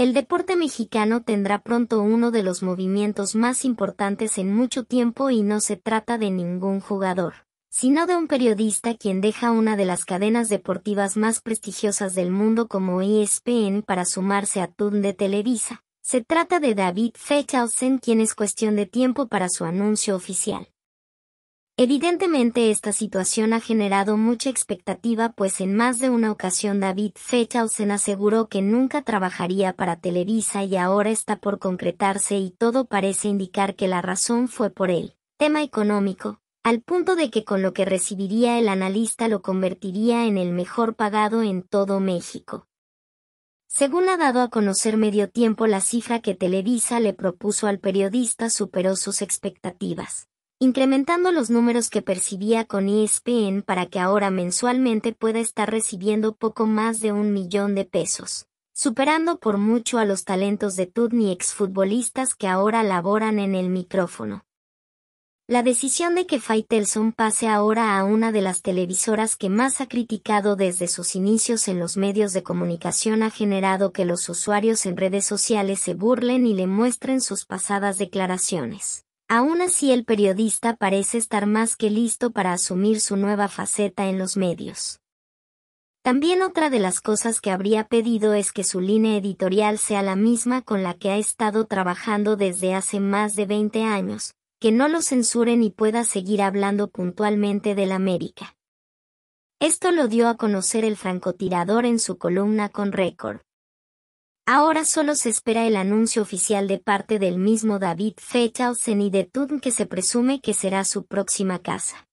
El deporte mexicano tendrá pronto uno de los movimientos más importantes en mucho tiempo y no se trata de ningún jugador, sino de un periodista quien deja una de las cadenas deportivas más prestigiosas del mundo como ESPN para sumarse a TUN de Televisa. Se trata de David Fechausen quien es cuestión de tiempo para su anuncio oficial. Evidentemente esta situación ha generado mucha expectativa pues en más de una ocasión David Fechausen aseguró que nunca trabajaría para Televisa y ahora está por concretarse y todo parece indicar que la razón fue por el tema económico, al punto de que con lo que recibiría el analista lo convertiría en el mejor pagado en todo México. Según ha dado a conocer medio tiempo la cifra que Televisa le propuso al periodista superó sus expectativas incrementando los números que percibía con ESPN para que ahora mensualmente pueda estar recibiendo poco más de un millón de pesos, superando por mucho a los talentos de Tudni exfutbolistas que ahora laboran en el micrófono. La decisión de que Faitelson pase ahora a una de las televisoras que más ha criticado desde sus inicios en los medios de comunicación ha generado que los usuarios en redes sociales se burlen y le muestren sus pasadas declaraciones. Aún así el periodista parece estar más que listo para asumir su nueva faceta en los medios. También otra de las cosas que habría pedido es que su línea editorial sea la misma con la que ha estado trabajando desde hace más de 20 años, que no lo censuren y pueda seguir hablando puntualmente del América. Esto lo dio a conocer el francotirador en su columna con récord. Ahora solo se espera el anuncio oficial de parte del mismo David Feitelsen y de tun que se presume que será su próxima casa.